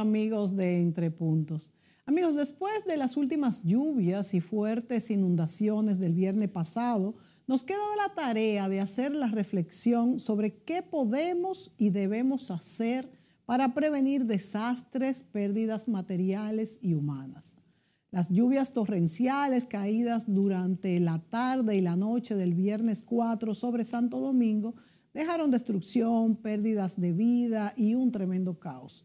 amigos de Entre Puntos. Amigos, después de las últimas lluvias y fuertes inundaciones del viernes pasado, nos queda la tarea de hacer la reflexión sobre qué podemos y debemos hacer para prevenir desastres, pérdidas materiales y humanas. Las lluvias torrenciales caídas durante la tarde y la noche del viernes 4 sobre Santo Domingo dejaron destrucción, pérdidas de vida y un tremendo caos.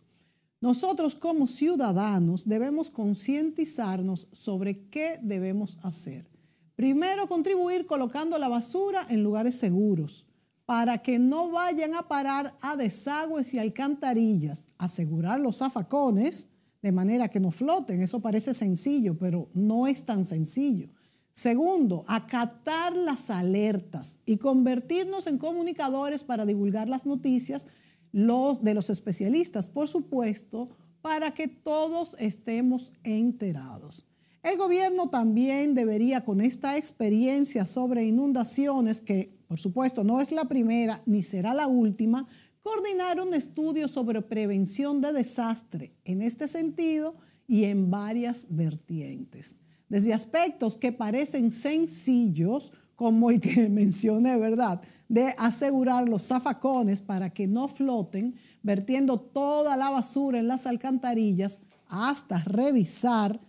Nosotros como ciudadanos debemos concientizarnos sobre qué debemos hacer. Primero, contribuir colocando la basura en lugares seguros para que no vayan a parar a desagües y alcantarillas. Asegurar los zafacones de manera que no floten. Eso parece sencillo, pero no es tan sencillo. Segundo, acatar las alertas y convertirnos en comunicadores para divulgar las noticias los, de los especialistas, por supuesto, para que todos estemos enterados. El gobierno también debería, con esta experiencia sobre inundaciones, que por supuesto no es la primera ni será la última, coordinar un estudio sobre prevención de desastre en este sentido y en varias vertientes. Desde aspectos que parecen sencillos, como el que mencioné, ¿verdad? De asegurar los zafacones para que no floten, vertiendo toda la basura en las alcantarillas hasta revisar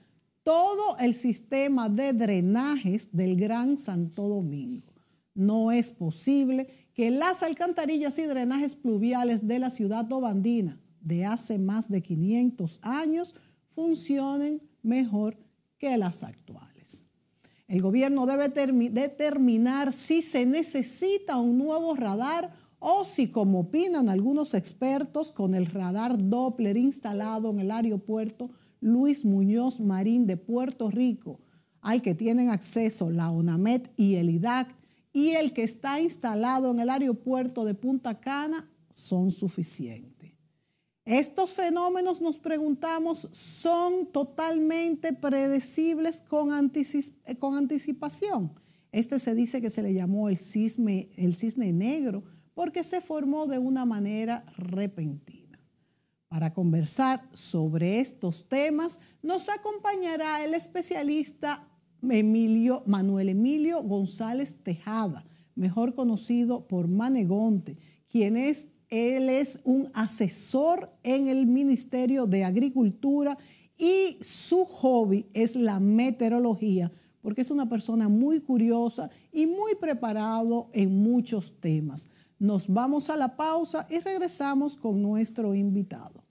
todo el sistema de drenajes del Gran Santo Domingo. No es posible que las alcantarillas y drenajes pluviales de la ciudad dobandina de hace más de 500 años funcionen mejor que las actuales. El gobierno debe determinar si se necesita un nuevo radar o si, como opinan algunos expertos, con el radar Doppler instalado en el aeropuerto Luis Muñoz Marín de Puerto Rico, al que tienen acceso la ONAMET y el IDAC, y el que está instalado en el aeropuerto de Punta Cana, son suficientes. Estos fenómenos, nos preguntamos, son totalmente predecibles eh, con, anticipación. Este se dice que se le llamó el, el cisne negro porque se formó de una manera repentina. Para conversar sobre estos temas nos acompañará el especialista Emilio, Manuel Emilio González Tejada, mejor conocido por Manegonte, quien es él es un asesor en el Ministerio de Agricultura y su hobby es la meteorología, porque es una persona muy curiosa y muy preparado en muchos temas. Nos vamos a la pausa y regresamos con nuestro invitado.